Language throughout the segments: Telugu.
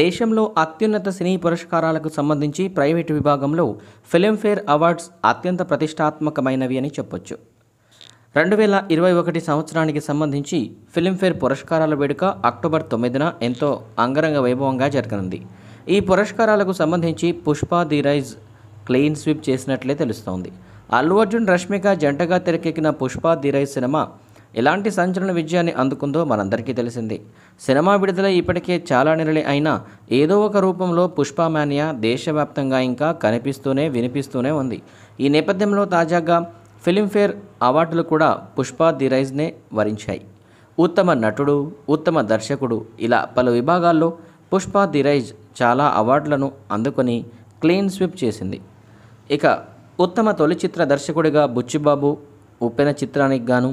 దేశంలో అత్యున్నత సినీ పురస్కారాలకు సంబంధించి ప్రైవేటు విభాగంలో ఫిలింఫేర్ అవార్డ్స్ అత్యంత ప్రతిష్టాత్మకమైనవి అని చెప్పొచ్చు రెండు వేల ఇరవై ఒకటి సంవత్సరానికి సంబంధించి ఫిలింఫేర్ పురస్కారాల వేడుక అక్టోబర్ తొమ్మిదిన ఎంతో అంగరంగ వైభవంగా జరగనుంది ఈ పురస్కారాలకు సంబంధించి Pushpa the rise clean sweep చేసినట్లే తెలుస్తోంది అల్లు అర్జున్ రష్మిక జంటగా తెరకెక్కిన పుష్ప ది రైజ్ సినిమా ఎలాంటి సంచలన విజయాన్ని అందుకుందో మనందరికీ తెలిసింది సినిమా విడుదల ఇప్పటికే చాలా నెలలే అయినా ఏదో ఒక రూపంలో పుష్పమాన్యా దేశవ్యాప్తంగా ఇంకా కనిపిస్తూనే వినిపిస్తూనే ఉంది ఈ నేపథ్యంలో తాజాగా ఫిలింఫేర్ అవార్డులు కూడా పుష్ప ది రైజ్నే వరించాయి ఉత్తమ నటుడు ఉత్తమ దర్శకుడు ఇలా పలు విభాగాల్లో పుష్ప ది రైజ్ చాలా అవార్డులను అందుకొని క్లీన్ స్విప్ చేసింది ఇక ఉత్తమ తొలి చిత్ర దర్శకుడిగా బుచ్చిబాబు ఉప్పెన చిత్రానికి గాను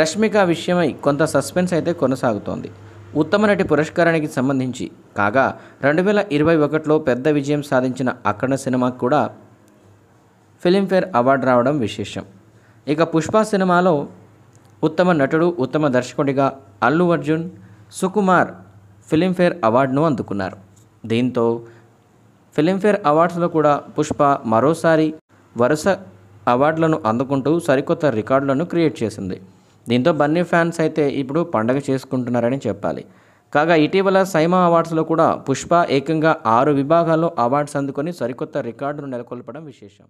రష్మిక విషయమై కొంత సస్పెన్స్ అయితే కొనసాగుతోంది ఉత్తమ నటి పురస్కారానికి సంబంధించి కాగా రెండు వేల ఇరవై ఒకటిలో పెద్ద విజయం సాధించిన అక్కడ సినిమాకు కూడా ఫిలింఫేర్ అవార్డు రావడం విశేషం ఇక పుష్ప సినిమాలో ఉత్తమ నటుడు ఉత్తమ దర్శకుడిగా అల్లు అర్జున్ సుకుమార్ ఫిలింఫేర్ అవార్డును అందుకున్నారు దీంతో ఫిలింఫేర్ అవార్డ్స్లో కూడా పుష్ప మరోసారి వరుస అవార్డులను అందుకుంటూ సరికొత్త రికార్డులను క్రియేట్ చేసింది దీంతో బన్నీ ఫ్యాన్స్ అయితే ఇప్పుడు పండగ చేసుకుంటున్నారని చెప్పాలి కాగా ఇటీవల సైమా అవార్డ్స్లో కూడా పుష్ప ఏకంగా ఆరు విభాగాల్లో అవార్డ్స్ అందుకొని సరికొత్త రికార్డును నెలకొల్పడం విశేషం